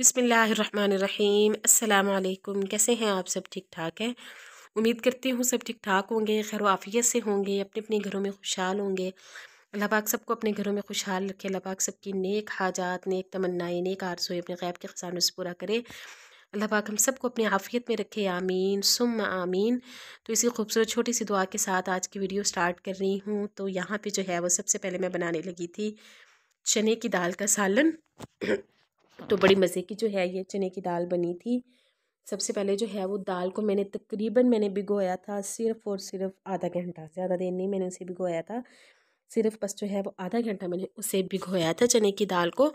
बिसमीम अल्लाम कैसे हैं आप सब ठीक ठाक हैं उम्मीद करती हूँ सब ठीक ठाक होंगे खैर आफियत से होंगे अपने अपने घरों में खुशहाल होंगे अल्लाह पाक सबको अपने घरों में खुशहाल रखे अल्लाह पाक सबकी नेक हाजात नेक तमन्नाएं नेक आरसोएं अपने गैब के खजानों से पूरा करें अल्लाह पाक हम सबको अपने आफियत में रखे आमीन सुम आमीन तो इसी खूबसूरत छोटी सी दुआ के साथ आज की वीडियो स्टार्ट कर रही हूँ तो यहाँ पर जो है वो सबसे पहले मैं बनाने लगी थी चने की दाल का सालन तो बड़ी मज़े की जो है ये चने की दाल बनी थी सबसे पहले जो है वो दाल को मैंने तकरीबन मैंने भिगोया था सिर्फ़ और सिर्फ आधा घंटा से ज़्यादा देर नहीं मैंने उसे भिगोया था सिर्फ बस जो है वो आधा घंटा मैंने उसे भिगोया था चने की दाल को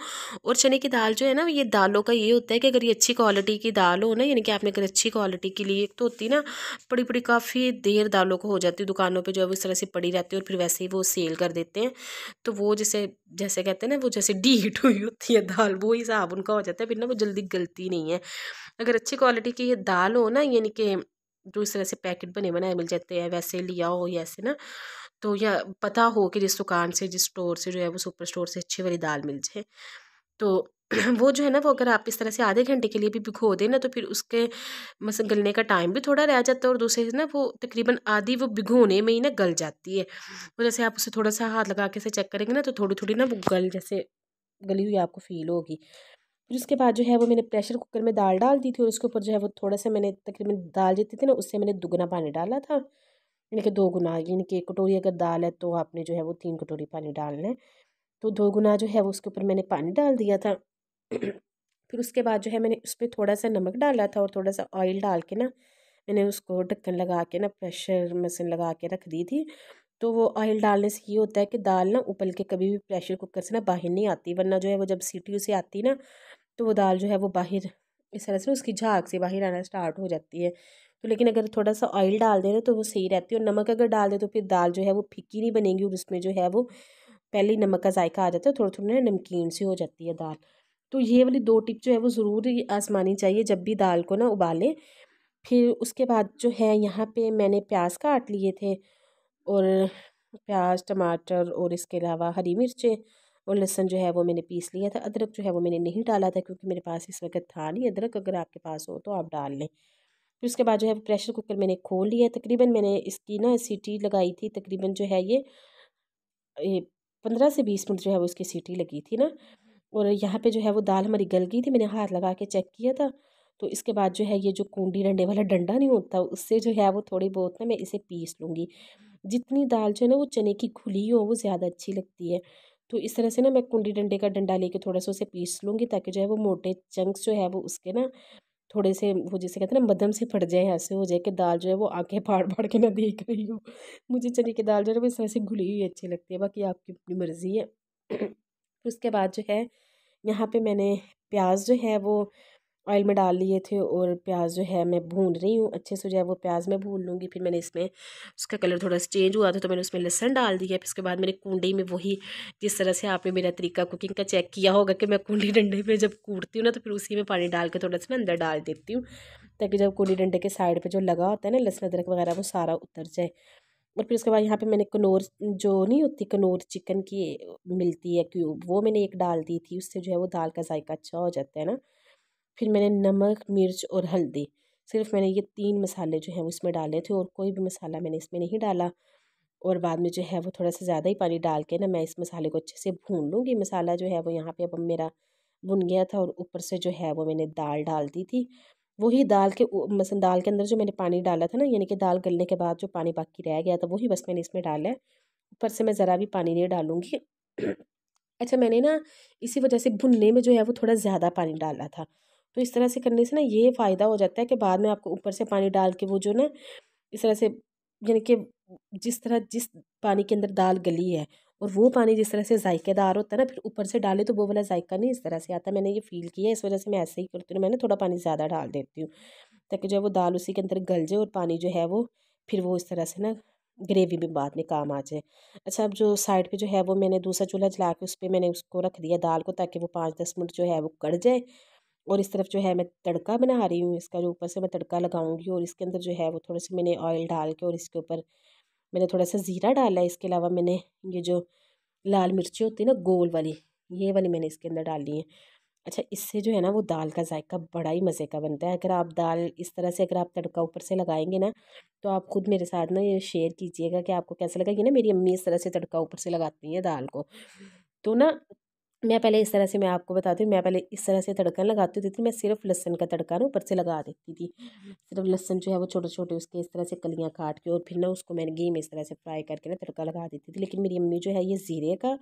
और चने की दाल जो है ना ये दालों का ये होता है कि अगर ये अच्छी क्वालिटी की दाल हो ना यानी कि आपने अगर अच्छी क्वालिटी के लिए एक तो होती ना पड़ी पड़ी काफ़ी देर दालों को हो जाती है दुकानों पर जो है वो इस तरह से पड़ी रहती है और फिर वैसे ही वो सेल कर देते हैं तो वो जैसे जैसे कहते हैं ना वो जैसे डीट हुई होती है दाल वो हिसाब उनका हो जाता है फिर ना वो जल्दी गलती नहीं है अगर अच्छी क्वालिटी की ये दाल हो ना यानी कि जो इस तरह से पैकेट बने बनाए मिल जाते हैं वैसे लिया हो या ऐसे ना तो या पता हो कि जिस दुकान से जिस स्टोर से जो है वो सुपर स्टोर से अच्छी वाली दाल मिल जाए तो वो जो है ना वो अगर आप इस तरह से आधे घंटे के लिए भी भिगो दें ना तो फिर उसके मतलब गलने का टाइम भी थोड़ा रह जाता है और दूसरे से ना वो तकरीबन आधी वो भिगोने में ही ना गल जाती है तो जैसे आप उसे थोड़ा सा हाथ लगा के से चेक करेंगे ना तो थोड़ी थोड़ी ना वो गल जैसे गली हुई आपको फील होगी फिर उसके बाद जो है वो मैंने प्रेशर कुकर में दाल डाल दी थी और उसके ऊपर जो है वो थोड़ा सा मैंने तकरीबन दाल देती थी ना उससे मैंने दुगना पानी डाला था यानी कि दो गुना यानी कि एक कटोरी अगर दाल है तो आपने जो है वो तीन कटोरी पानी डालना है तो दो गुना जो है वो उसके ऊपर मैंने पानी डाल दिया था फिर उसके बाद जो है मैंने उस पर थोड़ा सा नमक डाला था और थोड़ा सा ऑयल डाल के ना मैंने उसको ढक्कन लगा के ना प्रेशर मशीन लगा के रख दी थी तो वो ऑयल डालने से ये होता है कि दाल ना उबल के कभी भी प्रेशर कुकर से ना बाहर नहीं आती वरना जो है वो जब सीटी उसे आती ना तो वो दाल जो है वो बाहर इस तरह से उसकी झाग से बाहर आना स्टार्ट हो जाती है तो लेकिन अगर थोड़ा सा ऑयल डाल दे तो वो सही रहती है और नमक अगर डाल दें तो फिर दाल जो है वो फिक्की नहीं बनेगी और उसमें जो है वो पहले ही नमक का जायका आ जाता है थोड़ा थोड़ा ना नमकीन सी हो जाती है दाल तो ये वाली दो टिप जो है वो ज़रूर आसमानी चाहिए जब भी दाल को ना उबालें फिर उसके बाद जो है यहाँ पे मैंने प्याज काट लिए थे और प्याज टमाटर और इसके अलावा हरी मिर्चें और लहसन जो है वो मैंने पीस लिया था अदरक जो है वो मैंने नहीं डाला था क्योंकि मेरे पास इस वक्त था नहीं अदरक अगर आपके पास हो तो आप डाल लें फिर उसके बाद जो है प्रेशर कुकर मैंने खोल लिया है तकरीबन मैंने इसकी ना सीटी लगाई थी तकरीबन जो है ये पंद्रह से बीस मिनट जो है वो इसकी सीटी लगी थी ना और यहाँ पे जो है वो दाल हमारी गल गई थी मैंने हाथ लगा के चेक किया था तो इसके बाद जो है ये जो कूडी डंडे वाला डंडा नहीं होता उससे जो है वो थोड़ी बहुत ना मैं इसे पीस लूँगी जितनी दाल जो है ना वो चने की खुली हो वो ज़्यादा अच्छी लगती है तो इस तरह से ना मैं कुंडी डंडे का डंडा लेके थोड़ा सा उसे पीस लूँगी ताकि जो है वो मोटे चंक्स जो है वो उसके ना थोड़े से वो जैसे कहते हैं ना मध्यम से फट जाए ऐसे हो जाए कि दाल जो है वो आंखें फाड़ फाड़ के ना देख रही हो मुझे चने की दाल जो है वो इस तरह से घुली हुई अच्छी लगती है बाकी आपकी अपनी मर्ज़ी है उसके बाद जो है यहाँ पे मैंने प्याज जो है वो ऑयल में डाल लिए थे और प्याज जो है मैं भून रही हूँ अच्छे से जो है वो प्याज मैं भून लूँगी फिर मैंने इसमें उसका कलर थोड़ा सा चेंज हुआ था तो मैंने उसमें लहसन डाल दिया फिर उसके बाद मैंने कुंडी में वही जिस तरह से आपने मेरा तरीका कुकिंग का चेक किया होगा कि मैं कुंडी डंडे में जब कूटती हूँ ना तो फिर उसी में पानी डाल के थोड़ा सा मैं अंदर डाल देती हूँ ताकि जब कुंडी डंडे के साइड पर जो लगा होता है ना लहसन अदरक वगैरह वो सारा उतर जाए और फिर उसके बाद यहाँ पे मैंने कनोर जो नहीं होती कनोर चिकन की मिलती है क्यूब वो मैंने एक डाल दी थी उससे जो है वो दाल का जायका अच्छा हो जाता है ना फिर मैंने नमक मिर्च और हल्दी सिर्फ मैंने ये तीन मसाले जो हैं उसमें डाले थे और कोई भी मसाला मैंने इसमें नहीं डाला और बाद में जो है वो थोड़ा सा ज़्यादा ही पानी डाल के ना मैं इस मसाले को अच्छे से भून लूँगी मसाला जो है वो यहाँ पे अब मेरा भुन गया था और ऊपर से जो है वो मैंने दाल डाल दी थी वही दाल के मसल दाल के अंदर जो मैंने पानी डाला था ना यानी कि दाल गलने के बाद जो पानी बाकी रह गया था वही बस मैंने इसमें डाला है ऊपर से मैं ज़रा भी पानी नहीं डालूँगी अच्छा मैंने ना इसी वजह से भुनने में जो है वो थोड़ा ज़्यादा पानी डाला था तो इस तरह से करने से ना ये फ़ायदा हो जाता है कि बाद में आपको ऊपर से पानी डाल के वो जो ना इस तरह से यानी कि जिस तरह जिस पानी के अंदर दाल गली है और वो पानी जिस तरह से जायकेदार होता है ना फिर ऊपर से डाले तो वो वाला जायका नहीं इस तरह से आता मैंने ये फील किया इस वजह से मैं ऐसे ही करती हूँ मैंने थोड़ा पानी ज़्यादा डाल देती हूँ ताकि जो वो दाल उसी के अंदर गल जाए और पानी जो है वो फिर वो इस तरह से ना ग्रेवी में बाद में काम आ जाए अच्छा अब जो साइड पे जो है वो मैंने दूसरा चूल्हा जला के उस पर मैंने उसको रख दिया दाल को ताकि वो पाँच दस मिनट जो है वो कट जाए और इस तरफ जो है मैं तड़का बना रही हूँ इसका जो ऊपर से मैं तड़का लगाऊंगी और इसके अंदर जो है वो थोड़े से मैंने ऑयल डाल के और इसके ऊपर मैंने थोड़ा सा ज़ीरा डाला है इसके अलावा मैंने ये जो लाल मिर्ची होती है ना गोल वाली ये वाली मैंने इसके अंदर डाली है अच्छा इससे जो है ना वो दाल का जायका बड़ा ही मज़े का बनता है अगर आप दाल इस तरह से अगर आप तड़का ऊपर से लगाएंगे ना तो आप ख़ुद मेरे साथ ना ये शेयर कीजिएगा कि आपको कैसा लगा ये ना मेरी अम्मी इस तरह से तड़का ऊपर से लगाती हैं दाल को तो ना मैं पहले इस तरह से मैं आपको बताती हूँ मैं पहले इस तरह से तड़का लगाती होती थी मैं सिर्फ लहसन का तड़का ना ऊपर से लगा देती थी हम्म। सिर्फ लहसन जो है वो छोटे छोटे उसके इस तरह से कलियाँ काट के और फिर ना उसको मैंने घी में इस तरह से फ्राई करके ना तड़का लगा देती थी लेकिन मेरी अम्मी जो है ये ज़ीरे का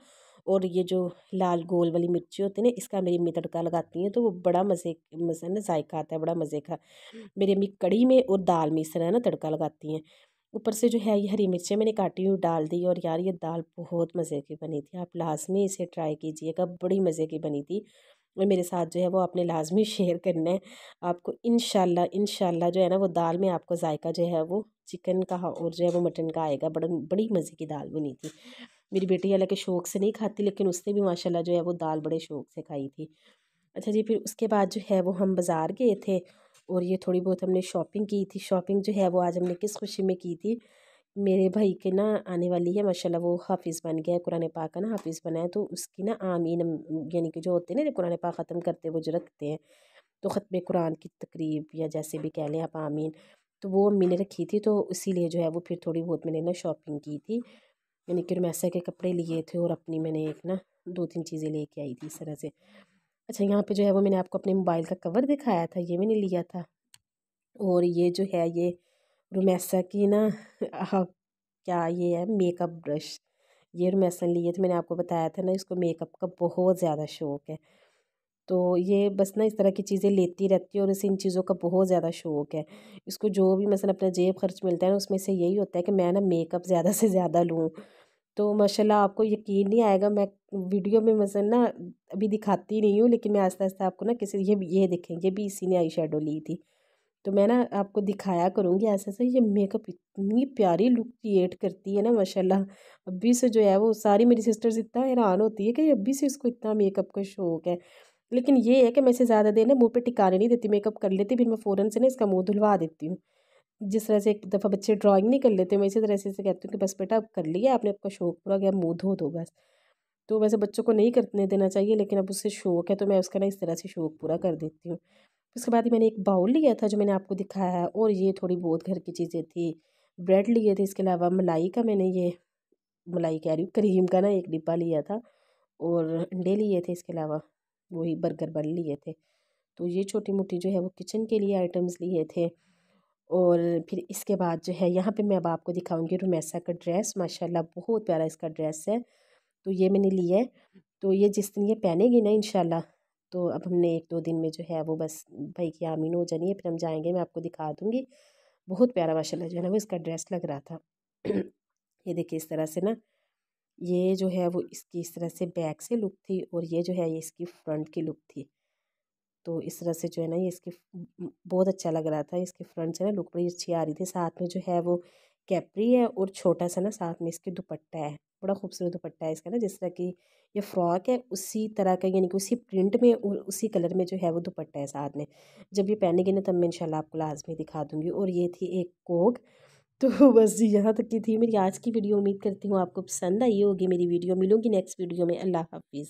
और ये जो लाल गोल वाली मिर्ची होती है ना इसका मेरी अम्मी तड़का लगाती हैं तो वो बड़ा मज़े मज़ा ना जायका आता है बड़ा मज़े का हम्म। मेरी अम्मी कड़ी में और दाल में इस तरह ना तड़का लगाती हैं ऊपर से जो है ये हरी मिर्चें मैंने काटी हुई डाल दी और यार ये दाल बहुत मज़े की बनी थी आप लाजमी इसे ट्राई कीजिएगा बड़ी मज़े की बनी थी और मेरे साथ जो है वो आपने लाजमी शेयर करना है आपको इन शाला जो है ना वो दाल में आपको जायका जो है वो चिकन का और जो है वो मटन का आएगा बड़ा बड़ी मज़े की दाल बनी थी मेरी बेटी हालांकि शौक़ से नहीं खाती लेकिन उसने भी माशाल्लाह जो है वो दाल बड़े शौक़ से खाई थी अच्छा जी फिर उसके बाद जो है वो हम बाज़ार गए थे और ये थोड़ी बहुत हमने शॉपिंग की थी शॉपिंग जो है वो आज हमने किस खुशी में की थी मेरे भाई के ना आने वाली है माशाल्लाह वो हाफिज़ बन गया है कुरान पाक का ना हाफिज़ बना है तो उसकी ना आमीन यानी कि जो होते हैं ना जब कुरान पाक ख़त्म करते हैं वो जो रखते हैं तो ख़त्म कुरान की तकरीब या जैसे भी कह लें आप आमीन तो वो अम्मी ने रखी थी तो इसीलिए जो है वो फिर थोड़ी बहुत मैंने ना शॉपिंग की थी यानी कि रोमैसा के कपड़े लिए थे और अपनी मैंने एक ना दो तीन चीज़ें लेके आई थी इस तरह से अच्छा यहाँ पे जो है वो मैंने आपको अपने मोबाइल का कवर दिखाया था ये मैंने लिया था और ये जो है ये रोमैसा की ना क्या ये है मेकअप ब्रश ये ने लिए थे तो मैंने आपको बताया था ना इसको मेकअप का बहुत ज़्यादा शौक़ है तो ये बस ना इस तरह की चीज़ें लेती रहती है और इसे इन चीज़ों का बहुत ज़्यादा शौक़ है इसको जो भी मसलन अपना जेब खर्च मिलता है ना उसमें से यही होता है कि मैं ना मेकअप ज़्यादा से ज़्यादा लूँ तो माशाल्लाह आपको यकीन नहीं आएगा मैं वीडियो में मसल ना अभी दिखाती नहीं हूँ लेकिन मैं आस्ते आस्ते आपको ना किसी ये ये देखें ये भी इसी ने आई शेडो ली थी तो मैं ना आपको दिखाया करूँगी ऐसे ऐसे ये मेकअप इतनी प्यारी लुक क्रिएट करती है ना माशाल्लाह अभी से जो है वो सारी मेरी सिस्टर्स इतना हैरान होती है कि अभी से इसको इतना मेकअप का शौक है लेकिन ये है कि मैं इसे ज़्यादा देर ना मुँह पर टिकाने नहीं देती मेकअप कर लेती फिर मैं फ़ौरन से ना इसका मुँह धुलवा देती हूँ जिस तरह से एक दफ़ा बच्चे ड्राइंग नहीं कर लेते मैं इसी तरह से इसे कहती हूँ कि बस बेटा अब कर लिया आपने आपका शौक पूरा गया मुँह धो दो बस तो वैसे बच्चों को नहीं करने देना चाहिए लेकिन अब उससे शौक है तो मैं उसका ना इस तरह से शौक पूरा कर देती हूँ उसके बाद मैंने एक बाउल लिया था जो मैंने आपको दिखाया है और ये थोड़ी बहुत घर की चीज़ें थी ब्रेड लिए थे इसके अलावा मलाई का मैंने ये मलाई कह रही हूँ क्रीम का ना एक डिब्बा लिया था और अंडे लिए थे इसके अलावा वही बर्गर बन लिए थे तो ये छोटी मोटी जो है वो किचन के लिए आइटम्स लिए थे और फिर इसके बाद जो है यहाँ पे मैं अब आपको दिखाऊंगी रुमैसा का ड्रेस माशाल्लाह बहुत प्यारा इसका ड्रेस है तो ये मैंने लिया है तो ये जिस दिन ये पहनेगी ना इन तो अब हमने एक दो दिन में जो है वो बस भाई की आमीन हो जानी है फिर हम जाएंगे मैं आपको दिखा दूँगी बहुत प्यारा माशाल्लाह जो है ना वो इसका ड्रेस लग रहा था ये देखिए इस तरह से ना ये जो है वो इसकी इस तरह से बैक से लुक थी और ये जो है ये इसकी फ्रंट की लुक थी तो इस तरह से जो है ना ये इसके बहुत अच्छा लग रहा था इसके फ्रंट से ना लुक बड़ी अच्छी आ रही थी साथ में जो है वो कैपरी है और छोटा सा ना साथ में इसके दुपट्टा है बड़ा खूबसूरत दुपट्टा है इसका ना जिस तरह की ये फ्रॉक है उसी तरह का यानी कि उसी प्रिंट में और उसी कलर में जो है वो दुपट्टा है साथ में जब ये पहनेंगे ना तब मैं इंशाल्लाह आपको लाजमी दिखा दूँगी और ये थी एक कोक तो बस जी यहाँ तक की थी मेरी आज की वीडियो उम्मीद करती हूँ आपको पसंद आई होगी मेरी वीडियो मिलूंगी नेक्स्ट वीडियो में अल्लाह हाफिज़